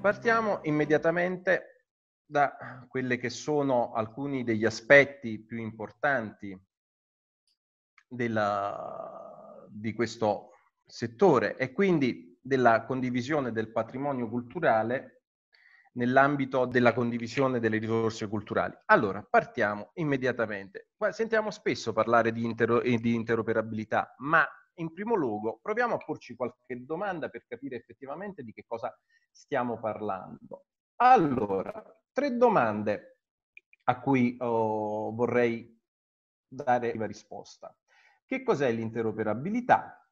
Partiamo immediatamente da quelli che sono alcuni degli aspetti più importanti della, di questo settore e quindi della condivisione del patrimonio culturale nell'ambito della condivisione delle risorse culturali. Allora, partiamo immediatamente. Sentiamo spesso parlare di, intero- di interoperabilità, ma in primo luogo proviamo a porci qualche domanda per capire effettivamente di che cosa stiamo parlando. Allora, tre domande a cui oh, vorrei dare una risposta. Che cos'è l'interoperabilità?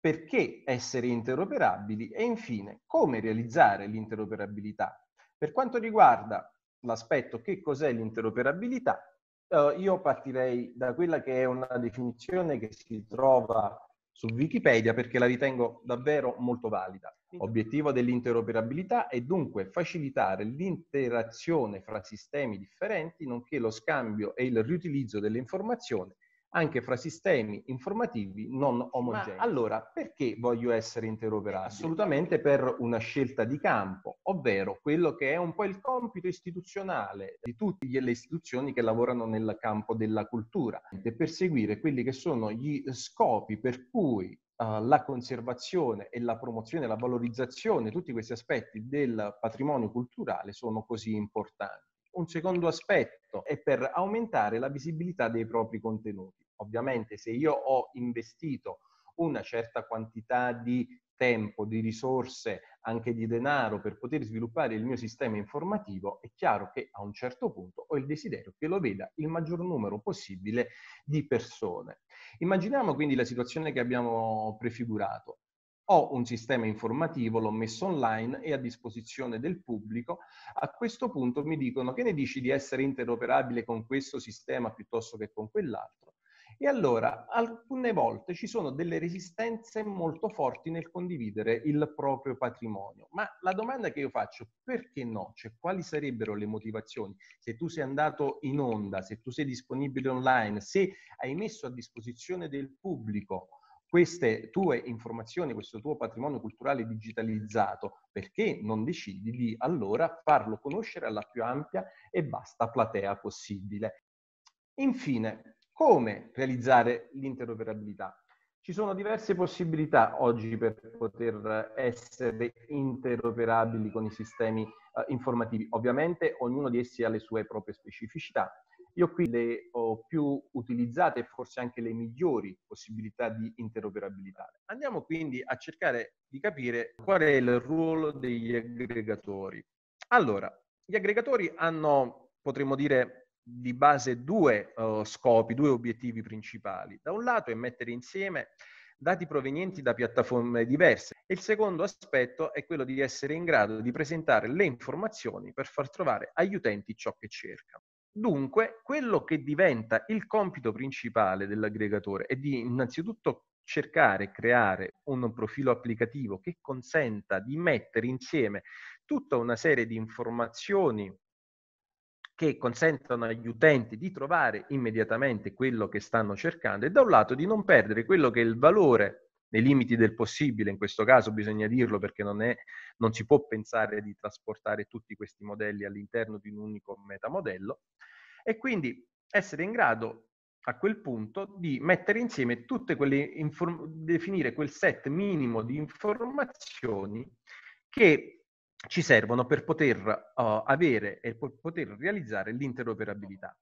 Perché essere interoperabili? E infine, come realizzare l'interoperabilità? Per quanto riguarda l'aspetto che cos'è l'interoperabilità, eh, io partirei da quella che è una definizione che si trova su Wikipedia perché la ritengo davvero molto valida. Obiettivo dell'interoperabilità è dunque facilitare l'interazione fra sistemi differenti, nonché lo scambio e il riutilizzo delle informazioni anche fra sistemi informativi non omogenei. Ma allora, perché voglio essere interoperabile? Assolutamente per una scelta di campo, ovvero quello che è un po' il compito istituzionale di tutte le istituzioni che lavorano nel campo della cultura, di perseguire quelli che sono gli scopi per cui Uh, la conservazione e la promozione, la valorizzazione, tutti questi aspetti del patrimonio culturale sono così importanti. Un secondo aspetto è per aumentare la visibilità dei propri contenuti. Ovviamente se io ho investito una certa quantità di tempo, di risorse, anche di denaro per poter sviluppare il mio sistema informativo, è chiaro che a un certo punto ho il desiderio che lo veda il maggior numero possibile di persone. Immaginiamo quindi la situazione che abbiamo prefigurato. Ho un sistema informativo, l'ho messo online e a disposizione del pubblico. A questo punto mi dicono che ne dici di essere interoperabile con questo sistema piuttosto che con quell'altro. E allora alcune volte ci sono delle resistenze molto forti nel condividere il proprio patrimonio, ma la domanda che io faccio, perché no? Cioè, quali sarebbero le motivazioni? Se tu sei andato in onda, se tu sei disponibile online, se hai messo a disposizione del pubblico queste tue informazioni, questo tuo patrimonio culturale digitalizzato, perché non decidi di allora farlo conoscere alla più ampia e vasta platea possibile? Infine, come realizzare l'interoperabilità? Ci sono diverse possibilità oggi per poter essere interoperabili con i sistemi eh, informativi. Ovviamente ognuno di essi ha le sue proprie specificità. Io qui le ho più utilizzate e forse anche le migliori possibilità di interoperabilità. Andiamo quindi a cercare di capire qual è il ruolo degli aggregatori. Allora, gli aggregatori hanno, potremmo dire, di base due uh, scopi, due obiettivi principali. Da un lato è mettere insieme dati provenienti da piattaforme diverse e il secondo aspetto è quello di essere in grado di presentare le informazioni per far trovare agli utenti ciò che cercano. Dunque, quello che diventa il compito principale dell'aggregatore è di innanzitutto cercare, e creare un profilo applicativo che consenta di mettere insieme tutta una serie di informazioni che consentano agli utenti di trovare immediatamente quello che stanno cercando e da un lato di non perdere quello che è il valore nei limiti del possibile, in questo caso bisogna dirlo perché non, è, non si può pensare di trasportare tutti questi modelli all'interno di un unico metamodello e quindi essere in grado a quel punto di mettere insieme tutte quelle inform- definire quel set minimo di informazioni che ci servono per poter uh, avere e per poter realizzare l'interoperabilità.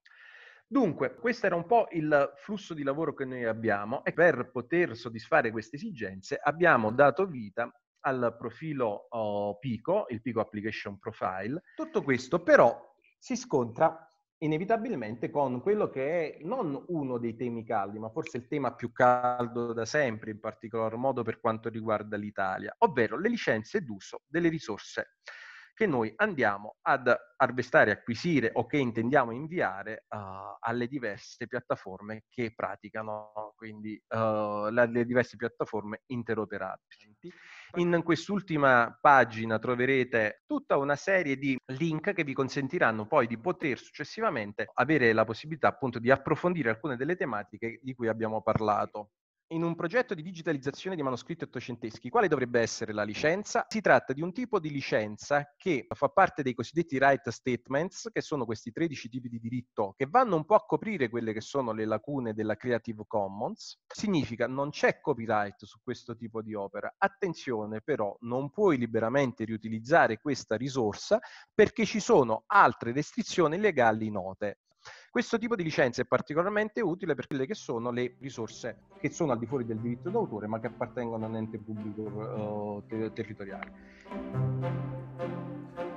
Dunque, questo era un po' il flusso di lavoro che noi abbiamo e per poter soddisfare queste esigenze abbiamo dato vita al profilo uh, PICO, il PICO Application Profile. Tutto questo però si scontra inevitabilmente con quello che è non uno dei temi caldi, ma forse il tema più caldo da sempre, in particolar modo per quanto riguarda l'Italia, ovvero le licenze d'uso delle risorse che noi andiamo ad arvestare, acquisire o che intendiamo inviare uh, alle diverse piattaforme che praticano, quindi uh, le diverse piattaforme interoperabili. In quest'ultima pagina troverete tutta una serie di link che vi consentiranno poi di poter successivamente avere la possibilità appunto di approfondire alcune delle tematiche di cui abbiamo parlato in un progetto di digitalizzazione di manoscritti ottocenteschi, quale dovrebbe essere la licenza? Si tratta di un tipo di licenza che fa parte dei cosiddetti right statements, che sono questi 13 tipi di diritto che vanno un po' a coprire quelle che sono le lacune della Creative Commons. Significa non c'è copyright su questo tipo di opera. Attenzione però, non puoi liberamente riutilizzare questa risorsa perché ci sono altre restrizioni legali note. Questo tipo di licenza è particolarmente utile per quelle che sono le risorse che sono al di fuori del diritto d'autore ma che appartengono a un ente pubblico eh, ter- territoriale.